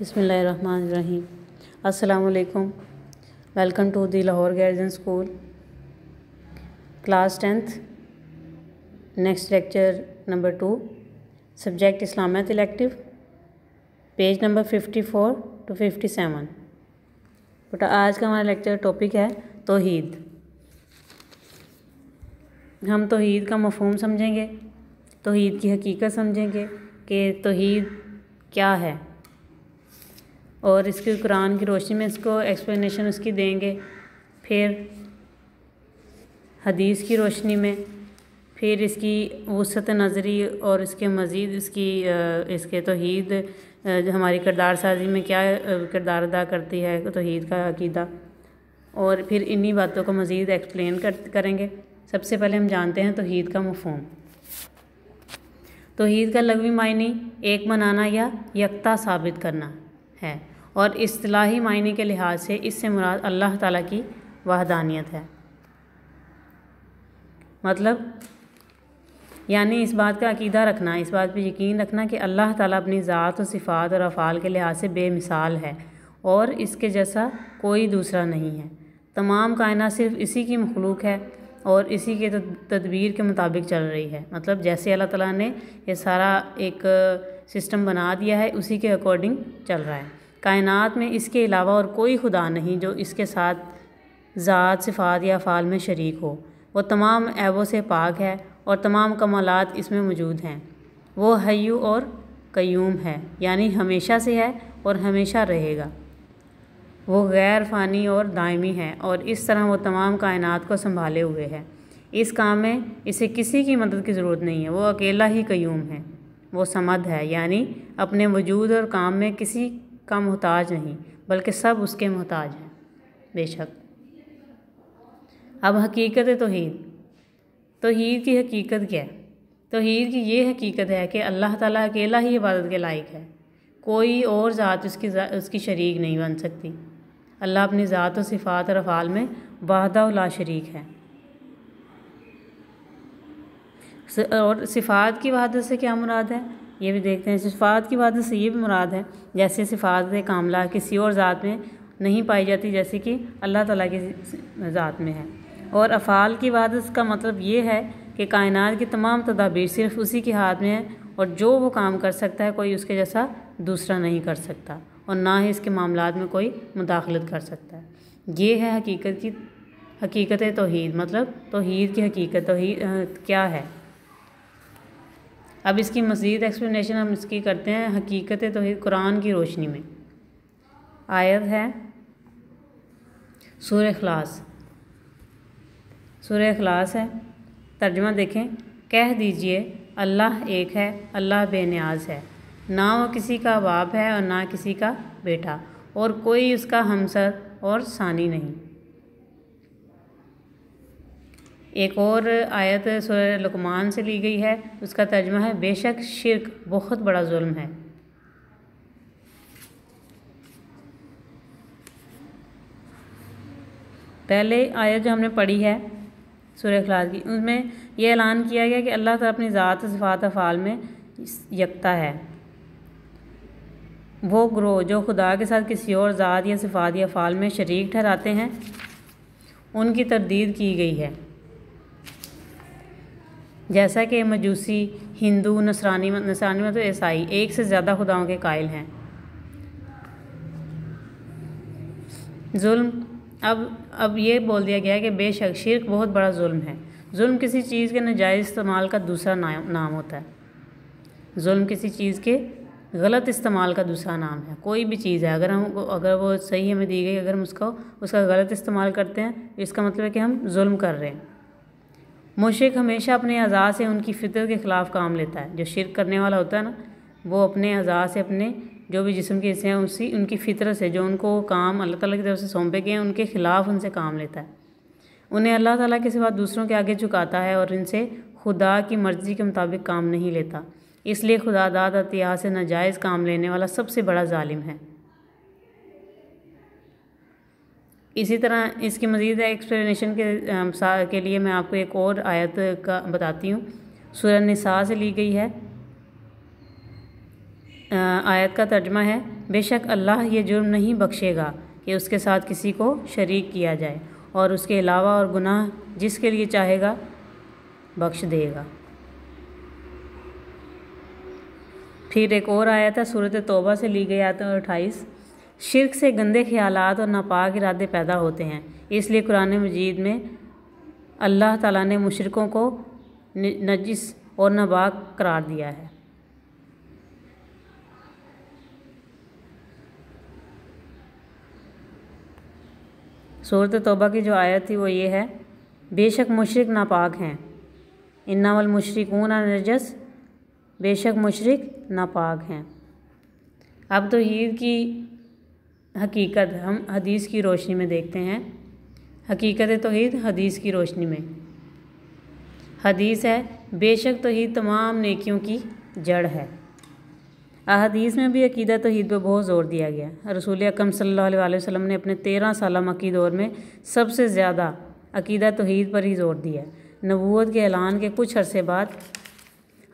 बसमिल असलकुम welcome to the Lahore गर्जन school class tenth next lecture number two subject Islamiyat elective page number fifty four to fifty seven बेटा आज का हमारा lecture topic है तोहीद हम तोहीद का मफहम समझेंगे तोहीद की हकीकत समझेंगे कि तोहीद क्या है और इसके कुरान की रोशनी में इसको एक्सप्लेनेशन उसकी देंगे फिर हदीस की रोशनी में फिर इसकी वसत नज़री और इसके मज़ीद इसकी इसके तोहद हमारी करदार साजी में क्या किरदार अदा करती है तोहद का अकीदा और फिर इन्हीं बातों को मज़ीद एक्सप्लेन कर करेंगे सबसे पहले हम जानते हैं तोहद का मफहम तोहद का लगवी मायने एक मनाना या यकता साबित करना है और असलाही मायने के लिहाज से इससे मुराद अल्लाह ताला की वहदानियत है मतलब यानी इस बात का अकीदा रखना इस बात पे यकीन रखना कि अल्लाह ताला अपनी ज़ात और सिफ़ात और अफ़ाल के लिहाज से बेमिसाल है और इसके जैसा कोई दूसरा नहीं है तमाम कायना सिर्फ इसी की मखलूक है और इसी के तदबीर के मुताबिक चल रही है मतलब जैसे अल्लाह ताला ने ये सारा एक सिस्टम बना दिया है उसी के अकॉर्डिंग चल रहा है कायनात में इसके अलावा और कोई खुदा नहीं जो इसके साथ ज़ात सिफ़ात या फ़ाल में शरीक हो वह तमाम ऐबों से पाक है और तमाम कमालत इसमें मौजूद हैं वो हयू और कयूम है यानी हमेशा से है और हमेशा रहेगा वो गैर फ़ानी और दायमी है और इस तरह वो तमाम कायनात को संभाले हुए है इस काम में इसे किसी की मदद की ज़रूरत नहीं है वो अकेला ही कयूम है वो समद है यानी अपने वजूद और काम में किसी का मोहताज नहीं बल्कि सब उसके मोहताज हैं बेशक अब हकीकत तोहीद तोहीद की हकीकत क्या है तोहीद की ये हकीकत है कि अल्लाह ताला अकेला ही इबादत के लायक है कोई और ज़ात उसकी उसकी शरीक नहीं बन सकती अल्लाह अपनी ज़ात और सिफ़ात और अफ़ाल में वाहदा ला शरीक है और सिफ़ात की वहादत से क्या मुराद है ये भी देखते हैं सिफात की बात से ये भी मुराद है जैसे सिफात कामला किसी और ज़ात में नहीं पाई जाती जैसे कि अल्लाह ताला की ज़ात में है और अफ़ाल की बात का मतलब ये है कि कायनात की तमाम तदाबीर सिर्फ उसी के हाथ में है और जो वो काम कर सकता है कोई उसके जैसा दूसरा नहीं कर सकता और ना ही इसके मामला में कोई मुदाखलत कर सकता है ये है हकीकत की हकीकत तोहद मतलब तोहद की हकीकत तोहद क्या है अब इसकी मज़ीद एक्सप्लेनेशन हम इसकी करते हैं हकीकत तो कुरान की रोशनी में आयत है सूर्य खलास सूर्य खलास है तर्जमा देखें कह दीजिए अल्लाह एक है अल्लाह बेनियाज है ना वो किसी का बाप है और ना किसी का बेटा और कोई उसका हमसर और सानी नहीं एक और आयत सूर्य लकमान से ली गई है उसका तर्जमा है बेशक शिरक बहुत बड़ा जुल्म है पहले आयत जो हमने पढ़ी है सूर्य अखलास की उसमें यह ऐलान किया गया कि अल्लाह ताला अपनी ज़ात सफ़ात अफ़ाल में यकता है वो ग्रोह जो खुदा के साथ किसी और ज़ात या सिफात या फ़ाल में शरीक ठहराते हैं उनकी तरदीद की गई है जैसा कि मजूसी हिंदू नसरानी नसरानी मतलब ईसाई एक से ज़्यादा खुदाओं के कायल हैं जुल्म अब अब ये बोल दिया गया है कि बेशक शिरक बहुत बड़ा जुल्म है जुल्म किसी चीज़ के नजायज़ इस्तेमाल का दूसरा नाम नाम होता है जुल्म किसी चीज़ के गलत इस्तेमाल का दूसरा नाम है कोई भी चीज़ है अगर हम अगर वो सही हमें दी गई अगर हम उसको उसका गलत इस्तेमाल करते हैं इसका मतलब है कि हम जुल्म कर रहे हैं मुशरक हमेशा अपने अज़ा से उनकी फ़ितर के ख़िलाफ़ काम लेता है जो शिरक करने वाला होता है ना वो अपने अज़ा से अपने जो भी जिसम के हिस्से हैं उसी उनकी फितर से जो उनको काम अल्लाह ताला की तरफ से सौंपे गए हैं उनके ख़िलाफ़ उनसे काम लेता है उन्हें अल्लाह ताला के सिवा दूसरों के आगे झुकाता है और इनसे खुदा की मर्ज़ी के मुताबिक काम नहीं लेता इसलिए खुदा दाद अतिहा से नाजायज़ काम लेने वाला सबसे बड़ा ालिम है इसी तरह इसकी मज़ीद एक्सप्लेनेशन के के लिए मैं आपको एक और आयत का बताती हूँ सूर्य निसा से ली गई है आयत का तर्जमा है बेशक अल्लाह ये जुर्म नहीं बख्शेगा कि उसके साथ किसी को शरीक किया जाए और उसके अलावा और गुनाह जिसके लिए चाहेगा बख्श देगा फिर एक और आयत है सूरत तोबा से ली गई आयत अट्ठाईस शिरक से गंदे ख्याल और नापाक इरादे पैदा होते हैं इसलिए कुरान मजीद में अल्लाह ताला ने मुशरकों को नजिस और नापाक करार दिया है सूरत तोबा की जो आयत थी वो ये है बेशक मुशरक नापाक हैं इन्नावल मुशरकून नजस बेशक मुशरक नापाक हैं अब तो ईद की हकीकत हम हदीस की रोशनी में देखते हैं हकीकत तोहद हदीस की रोशनी में हदीस है बेशक तोहद तमाम नेकियों की जड़ है अदीस में भी अकीदा तोहद पर बहुत ज़ोर दिया गया रसूल अकम सल्ला वसम ने अपने तेरह साल मकी दौर में सबसे ज़्यादा अकीदा तोहद पर ही ज़ोर दिया नबूत के ऐलान के कुछ अरसे बाद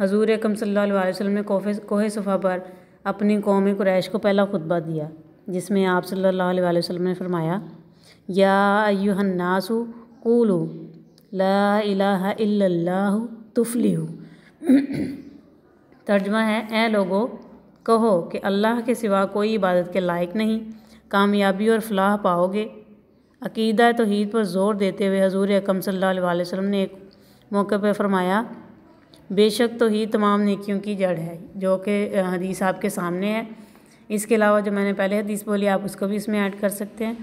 हजूर अकम सल वसम ने कोहे सफ़ा पर अपनी कौम कुरैश को पहला खुतबा दिया जिसमें आप सल्लल्लाहु अलैहि वसल्लम ने फरमाया या यूहन्नासु कूलु ला इलाहा इल्लल्लाह तुफलिहु तर्जमा है ए लोगो कहो कि अल्लाह के सिवा कोई इबादत के लायक नहीं कामयाबी और फलाह पाओगे अकीदा तोहद पर ज़ोर देते हुए हजूर अकम सल्ला वसम ने एक मौके पर फरमाया बेशक तो ही तमाम नेकियों की जड़ है जो कि हदीस आपके सामने है इसके अलावा जो मैंने पहले हदीस बोली आप उसको भी इसमें ऐड कर सकते हैं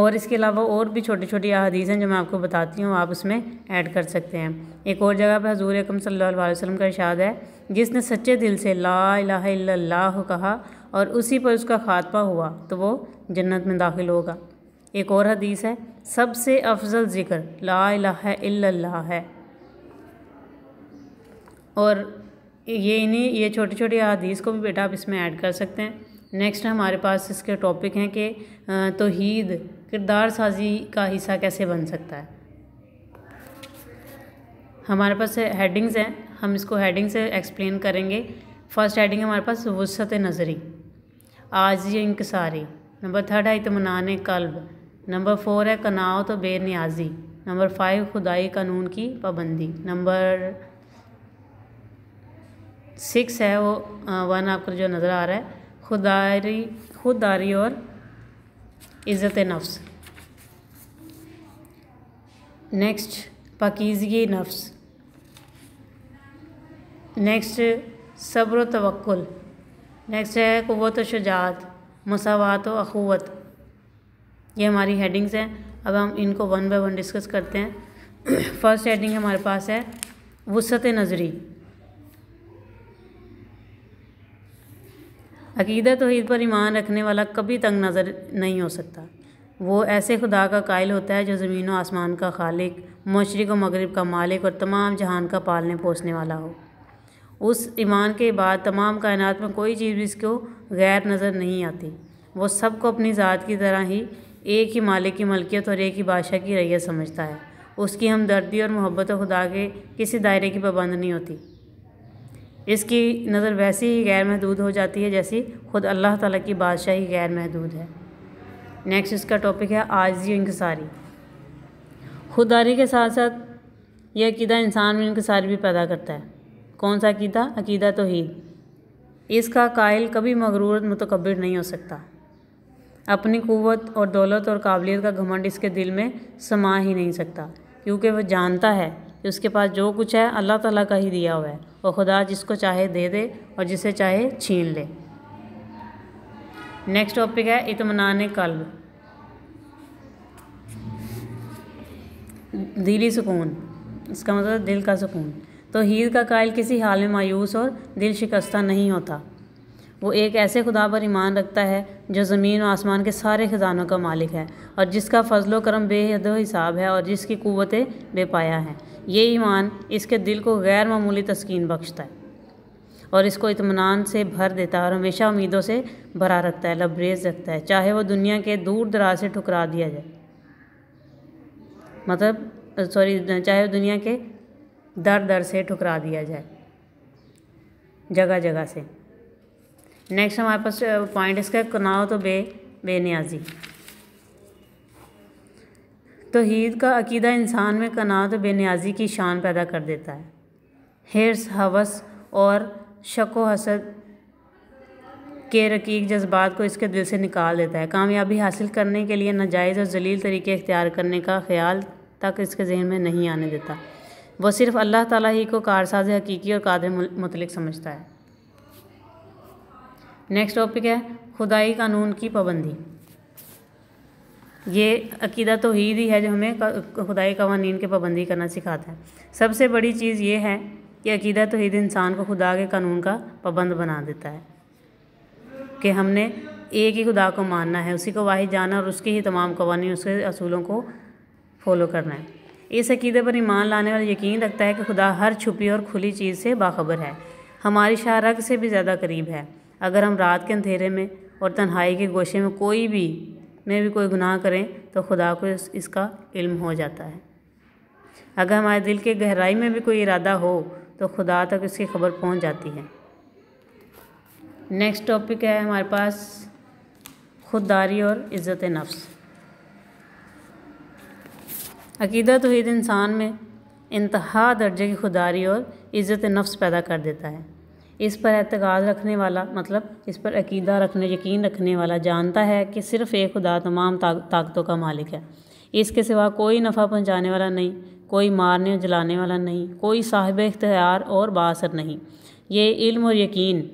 और इसके अलावा और भी छोटी छोटी अदीस हैं जो मैं आपको बताती हूँ आप उसमें ऐड कर सकते हैं एक और जगह पर हजूर अकम सल्लल्लाहु का इशाद है जिसने सच्चे दिल से ला ला कहा और उसी पर उसका खात्मा हुआ तो वो जन्नत में दाखिल होगा एक और हदीस है सबसे अफजल ज़िक्र ला इलाह है और ये इन्हीं ये छोटी छोटी अदीस को भी बेटा आप इसमें ऐड कर सकते हैं नेक्स्ट हमारे पास इसके टॉपिक हैं कि तोहद किरदार साजी का हिस्सा कैसे बन सकता है हमारे पास हेडिंग्स हैं हम इसको हेडिंग से एक्सप्लेन करेंगे फर्स्ट हेडिंग हमारे पास वसत नज़री आज ये इंकसारी नंबर थर्ड है इतमान कल्ब नंबर फोर है कनाव तो बेनियाजी नंबर फाइव खुदाई कानून की पाबंदी नंबर सिक्स है वो वन आपको जो नज़र आ रहा है खुदारी खुददारी और इज़्ज़त नफ्स नेक्स्ट पकीजगी नफ्स नेक्स्ट सब्र तवक्ल नेक्स्ट है क़वत शजात मसावत व अखवत ये हमारी हेडिंग्स हैं अब हम इनको वन बाय वन डिस्कस करते हैं फर्स्ट हेडिंग हमारे पास है वसत नज़री अकीदत तोहद पर ईमान रखने वाला कभी तंग नज़र नहीं हो सकता वो ऐसे खुदा का कायल होता है जो ज़मीन व आसमान का खालिक मशरक़ व मगरब का मालिक और तमाम जहान का पालने पोसने वाला हो उस ईमान के बाद तमाम कायनात में कोई चीज़ भी इसको गैर नज़र नहीं आती वो सबको अपनी ज़ात की तरह ही एक ही मालिक की मलकियत और एक ही बादशाह की रैयत समझता है उसकी हमदर्दी और मोहब्बत खुदा के किसी दायरे की पाबंद नहीं होती इसकी नज़र वैसी ही गैर महदूद हो जाती है जैसी ख़ुद अल्लाह ताला की बादशाही गैर महदूद है नेक्स्ट इसका टॉपिक है आजी इंकसारी खुददारी के साथ साथ यह अकीदा इंसान में इंकसारी भी पैदा करता है कौन सा अकीदा अकीदा तो ही इसका कायल कभी मगरूर मतकबर नहीं हो सकता अपनी क़वत और दौलत और काबिलियत का घमंड इसके दिल में समा ही नहीं सकता क्योंकि वह जानता है उसके पास जो कुछ है अल्लाह ताला का ही दिया हुआ है और खुदा जिसको चाहे दे दे और जिसे चाहे छीन ले नेक्स्ट टॉपिक है इतमान कल्ब दिली सुकून इसका मतलब दिल का सुकून तो हीर का कायल किसी हाल में मायूस और दिल शिकस्ता नहीं होता वो एक ऐसे खुदा पर ईमान रखता है जो ज़मीन और आसमान के सारे ख़जानों का मालिक है और जिसका फजलो करम बेहद हिसाब है और जिसकी कुतें बेपाया हैं ये ईमान इसके दिल को गैर मामूली तस्किन बख्शता है और इसको इतमान से भर देता है और हमेशा उम्मीदों से भरा रखता है लबरेज रखता है चाहे वह दुनिया के दूर दराज से ठुकरा दिया जाए मतलब सॉरी चाहे दुनिया के दर दर से ठुकरा दिया जाए जगह जगह से नेक्स्ट हमारे पास पॉइंट इसका कनाव तो बे बेनियाजी हीद का अकीदा इंसान में बे बेनियाजी तो की शान पैदा कर देता है हिरस हवस और शको हसद के रकीक जज्बात को इसके दिल से निकाल देता है कामयाबी हासिल करने के लिए नाजायज़ और जलील तरीके इख्तियार करने का ख्याल तक इसके जहन में नहीं आने देता वो सिर्फ़ अल्लाह ताला ही को कारसाज हकीकी और कादर मतलब समझता है नेक्स्ट टॉपिक है खुदाई कानून की पाबंदी ये अकीदा तो ही है जो हमें खुदाई कवानीन की पाबंदी करना सिखाता है सबसे बड़ी चीज़ ये है कि अकीदा तोहीद इंसान को खुदा के कानून का पाबंद बना देता है कि हमने एक ही खुदा को मानना है उसी को वाहि जाना और उसके ही तमाम कवानी उसके असूलों को फॉलो करना है इस अकीदे पर ईमान लाने वाला यकीन रखता है कि खुदा हर छुपी और खुली चीज़ से बाखबर है हमारी शाहरग से भी ज़्यादा करीब है अगर हम रात के अंधेरे में और तन्हाई के गोशे में कोई भी में भी कोई गुनाह करें तो खुदा को इस, इसका इल्म हो जाता है अगर हमारे दिल के गहराई में भी कोई इरादा हो तो खुदा तक इसकी खबर पहुंच जाती है नेक्स्ट टॉपिक है हमारे पास खुददारी और इज़्ज़त नफ्स अकीदा तोहद इंसान में इंतहा दर्जे की खुददारी और इज़्ज़त नफ्स पैदा कर देता है इस पर एतकाद रखने वाला मतलब इस पर अकीदा रखने यकीन रखने वाला जानता है कि सिर्फ़ एक खुदा तमाम ताकतों का मालिक है इसके सिवा कोई नफ़ा पहुँचाने वाला नहीं कोई मारने और जलाने वाला नहीं कोई साहिब इख्तियार और बासर नहीं ये इल्म और यकीन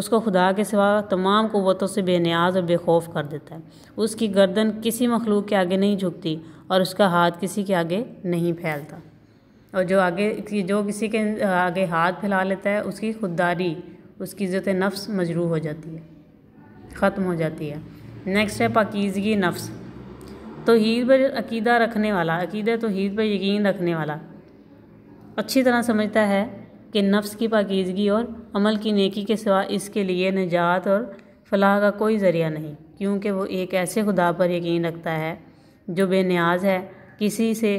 उसको खुदा के सिवा तमाम क़वतों से बेनियाज और बेखौफ कर देता है उसकी गर्दन किसी मखलूक के आगे नहीं झुकती और उसका हाथ किसी के आगे नहीं फैलता और जो आगे जो किसी के आगे हाथ फैला लेता है उसकी खुददारी उसकी इज़्ज़त नफ्स मजरू हो जाती है ख़त्म हो जाती है नेक्स्ट है पाकिजगी नफ्स तो हीद पर अकीदा रखने वाला अकीदा तो हीद पर यकीन रखने वाला अच्छी तरह समझता है कि नफ्स की पाकिजगी और अमल की नेकी के सिवा इसके लिए निजात और फलाह का कोई ज़रिया नहीं क्योंकि वो एक ऐसे खुदा पर यकीन रखता है जो बेनियाज है किसी से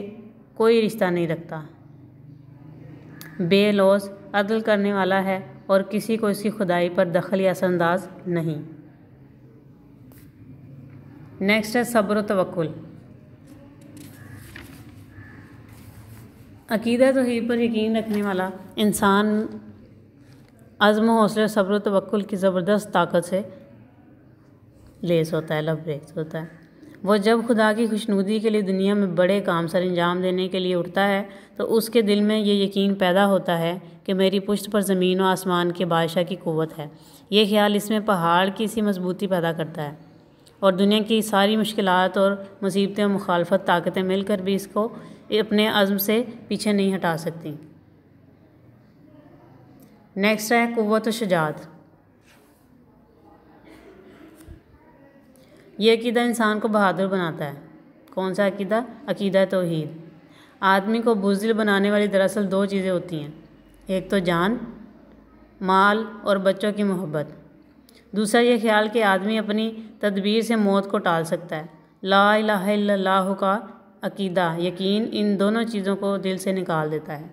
कोई रिश्ता नहीं रखता बेलौज अदल करने वाला है और किसी को इसकी खुदाई पर दखल या असरअंदाज नहीं नेक्स्ट है सब्र तवक्ल अकीदा तोहद पर यकीन रखने वाला इंसान अज़म हौसले सब्र तवक्ल की ज़बरदस्त ताकत से लेस होता है लबरेज होता है वो जब खुदा की खुशनुदी के लिए दुनिया में बड़े काम सर अंजाम देने के लिए उठता है तो उसके दिल में ये यकीन पैदा होता है कि मेरी पुश्त पर ज़मीन और आसमान के बादशाह की क़वत है ये ख्याल इसमें पहाड़ की सी मजबूती पैदा करता है और दुनिया की सारी मुश्किल और मुसीबतें और मुखालफत ताकतें मिलकर भी इसको अपने अज़म से पीछे नहीं हटा सकती नेक्स्ट है क़वत शजात ये अकीदा इंसान को बहादुर बनाता है कौन सा अकीदा अकीदा तोहद आदमी को बुजिल बनाने वाली दरअसल दो चीज़ें होती हैं एक तो जान माल और बच्चों की मोहब्बत दूसरा ये ख्याल कि आदमी अपनी तदबीर से मौत को टाल सकता है ला लाह का अकीदा यकीन इन दोनों चीज़ों को दिल से निकाल देता है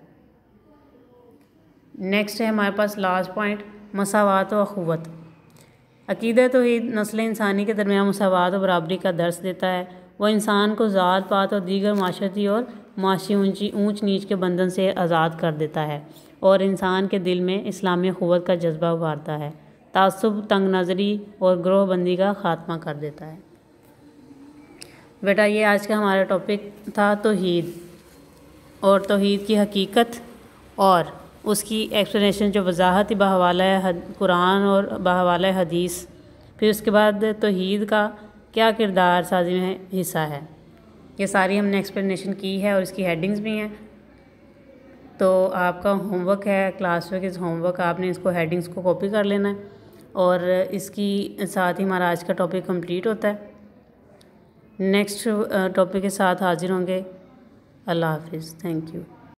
नेक्स्ट है हमारे पास लास्ट पॉइंट मसावत व अखवत अकीदा तो ही नस्ल इंसानी के दरमियान मसावत और बराबरी का दर्स देता है वह इंसान को ज़ात पात और दीगर माशरती और माशी ऊंची ऊंच नीच के बंधन से आज़ाद कर देता है और इंसान के दिल में इस्लामी क़वत का जज्बा उभारता है तसब तंग नज़री और ग्रोहबंदी का ख़ात्मा कर देता है बेटा ये आज का हमारा टॉपिक था तोहद और तोहद की हकीकत और उसकी एक्सप्लेनेशन जो वजाहत बहवाल कुरान और बहवाल हदीस फिर उसके बाद तोहद का क्या किरदार साजी में हिस्सा है ये सारी हमने एक्सप्लेनेशन की है और इसकी हेडिंग्स भी हैं तो आपका होमवर्क है क्लास वर्क इस होमवर्क आपने इसको हेडिंग्स को कॉपी कर लेना है और इसकी साथ ही हमारा आज का टॉपिक कंप्लीट होता है नेक्स्ट टॉपिक uh, के साथ हाजिर होंगे अल्लाह हाफिज़ थैंक यू